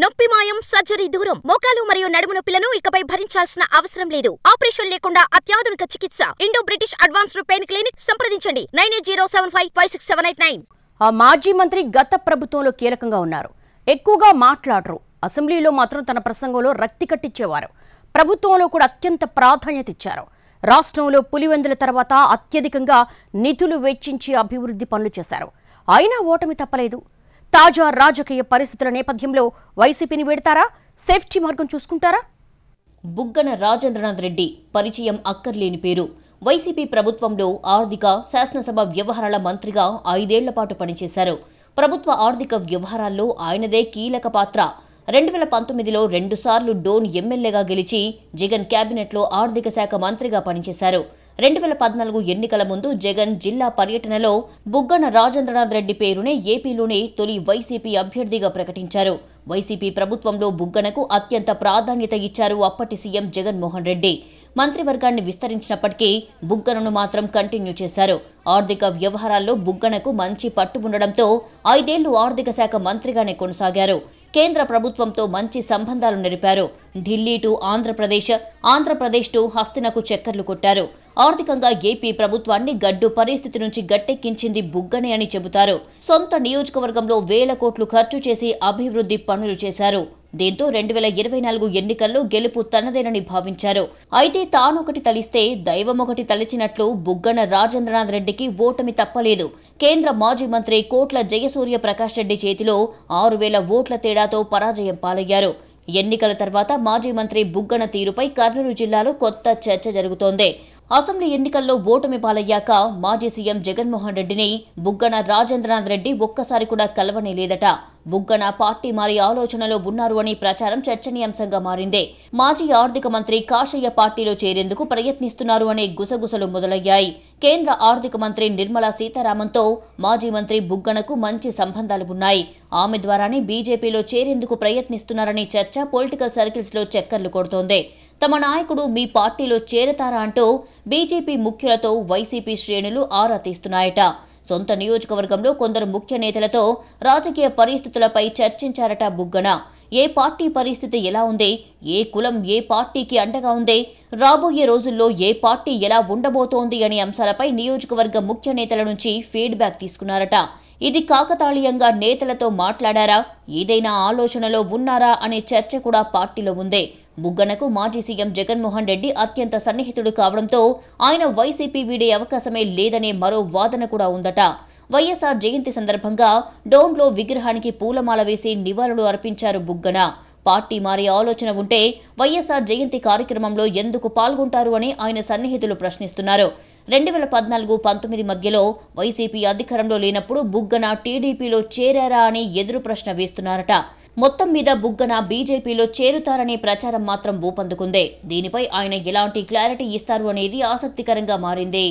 నొప్పి మాయం సర్జరీ దూరం మోకాలు మరియు నడుము నొప్పులను ఇకపై భరించాల్సిన అవసరం లేదు ఆపరేషన్ లేకుండా అత్యాధునిక చికిత్స Indo British advanced pain clinic సంప్రదించండి nine eight zero seven five five six seven eight nine ఆ మాజీ మంత్రి గత ప్రభుత్వంలో కీలకంగా ఉన్నారు ఎక్కువగా మాట్లాడరు అసెంబ్లీలో మాత్రం తన ప్రసంగంలో రక్తి కట్టించేవారు ప్రభుత్వంలో కూడా అత్యంత ప్రాధాన్యత ఇచ్చారు రాష్ట్రంలో పులివెందుల తర్వాత అత్యధికంగా నిధులు వెచ్చించి అభివృద్ధి పనులు చేశారు అయినా ఓటమి తప్పలేదు తాజా రాజకీయ పరిస్థితుల నేపథ్యంలో వైసీపీని వెడతారా సేఫ్టీ మార్గం చూసుకుంటారా బుగ్గన రాజేంద్రనాథ్ రెడ్డి పరిచయం అక్కర్లేని పేరు వైసీపీ ప్రభుత్వంలో ఆర్థిక శాసనసభ వ్యవహారాల మంత్రిగా ఐదేళ్ల పాటు పనిచేశారు ప్రభుత్వ ఆర్థిక వ్యవహారాల్లో ఆయనదే కీలక పాత్ర రెండు వేల పంతొమ్మిదిలో రెండుసార్లు డోన్ ఎమ్మెల్యేగా గెలిచి జగన్ కేబినెట్లో ఆర్థిక శాఖ మంత్రిగా పనిచేశారు రెండు వేల పద్నాలుగు ఎన్నికల ముందు జగన్ జిల్లా పర్యటనలో బుగ్గన రాజేంద్రనాథ్ రెడ్డి పేరునే ఏపీలోనే తొలి వైసీపీ అభ్యర్థిగా ప్రకటించారు వైసీపీ ప్రభుత్వంలో బుగ్గనకు అత్యంత ప్రాధాన్యత ఇచ్చారు అప్పటి సీఎం జగన్మోహన్ రెడ్డి మంత్రివర్గాన్ని విస్తరించినప్పటికీ బుగ్గనను మాత్రం కంటిన్యూ చేశారు ఆర్థిక వ్యవహారాల్లో బుగ్గనకు మంచి పట్టు ఉండడంతో ఐదేళ్లు ఆర్థిక శాఖ మంత్రిగానే కొనసాగారు కేంద్ర ప్రభుత్వంతో మంచి సంబంధాలు నెరిపారు ఢిల్లీ టు ఆంధ్రప్రదేశ్ ఆంధ్రప్రదేశ్ టు హస్తినకు చక్కర్లు కొట్టారు ఆర్థికంగా ఏపీ ప్రభుత్వాన్ని గడ్డు పరిస్థితి నుంచి గట్టెక్కించింది బుగ్గనే అని చెబుతారు సొంత నియోజకవర్గంలో వేల కోట్లు ఖర్చు చేసి అభివృద్ధి పనులు చేశారు దీంతో రెండు వేల ఇరవై నాలుగు ఎన్నికల్లో గెలుపు తనదేనని భావించారు అయితే తానొకటి తలిస్తే దైవం ఒకటి తలిచినట్లు బుగ్గన రాజేంద్రనాథ్ రెడ్డికి ఓటమి తప్పలేదు కేంద్ర మాజీ మంత్రి కోట్ల జయసూర్య ప్రకాష్ రెడ్డి చేతిలో ఆరు వేల ఓట్ల తేడాతో పరాజయం పాలయ్యారు ఎన్నికల తర్వాత మాజీ మంత్రి బుగ్గన తీరుపై కర్నూలు జిల్లాలో కొత్త చర్చ జరుగుతోంది అసెంబ్లీ ఎన్నికల్లో ఓటమి పాలయ్యాక మాజీ సీఎం జగన్మోహన్ రెడ్డిని బుగ్గన రాజేంద్రనాథ్ రెడ్డి ఒక్కసారి కూడా కలవనే లేదట బుగ్గన పార్టీ మారి ఆలోచనలో ఉన్నారు అని ప్రచారం చర్చనీయాంశంగా మారిందే మాజీ ఆర్థిక మంత్రి కాషయ్య పార్టీలో చేరేందుకు ప్రయత్నిస్తున్నారు అనే గుసగుసలు మొదలయ్యాయి కేంద్ర ఆర్థిక మంత్రి నిర్మలా సీతారామన్తో మాజీ మంత్రి బుగ్గనకు మంచి సంబంధాలు ఉన్నాయి ఆమె ద్వారానే బీజేపీలో చేరేందుకు ప్రయత్నిస్తున్నారనే చర్చ పొలిటికల్ సర్కిల్స్లో చక్కర్లు కొడుతోంది తమ నాయకుడు మీ పార్టీలో చేరతారా అంటూ బీజేపీ ముఖ్యులతో వైసీపీ శ్రేణులు ఆరా తీస్తున్నాయట సొంత నియోజకవర్గంలో కొందరు ముఖ్య నేతలతో రాజకీయ పరిస్థితులపై చర్చించారట బుగ్గన ఏ పార్టీ పరిస్థితి ఎలా ఉంది ఏ కులం ఏ పార్టీకి అండగా ఉంది రాబోయే రోజుల్లో ఏ పార్టీ ఎలా ఉండబోతోంది అనే అంశాలపై నియోజకవర్గ ముఖ్య నేతల నుంచి ఫీడ్బ్యాక్ తీసుకున్నారట ఇది కాకతాళీయంగా నేతలతో మాట్లాడారా ఏదైనా ఆలోచనలో ఉన్నారా అనే చర్చ కూడా పార్టీలో ఉంది బుగ్గనకు మాజీ సీఎం జగన్మోహన్ రెడ్డి అత్యంత సన్నిహితుడు కావడంతో ఆయన వైసీపీ వీడే అవకాశమే లేదనే మరో వాదన కూడా ఉందట వైఎస్ఆర్ జయంతి సందర్భంగా డోన్లో విగ్రహానికి పూలమాల వేసి నివాళులు అర్పించారు బుగ్గన పార్టీ మారే ఆలోచన ఉంటే వైఎస్ఆర్ జయంతి కార్యక్రమంలో ఎందుకు పాల్గొంటారు అని ఆయన సన్నిహితులు ప్రశ్నిస్తున్నారు రెండు వేల పద్నాలుగు పంతొమ్మిది మధ్యలో వైసీపీ అధికారంలో లేనప్పుడు బుగ్గన టీడీపీలో చేరారా అని ఎదురు ప్రశ్న వేస్తున్నారట మొత్తం మీద బుగ్గన బీజేపీలో చేరుతారనే ప్రచారం మాత్రం ఊపందుకుంది దీనిపై ఆయన ఎలాంటి క్లారిటీ ఇస్తారు అనేది ఆసక్తికరంగా మారింది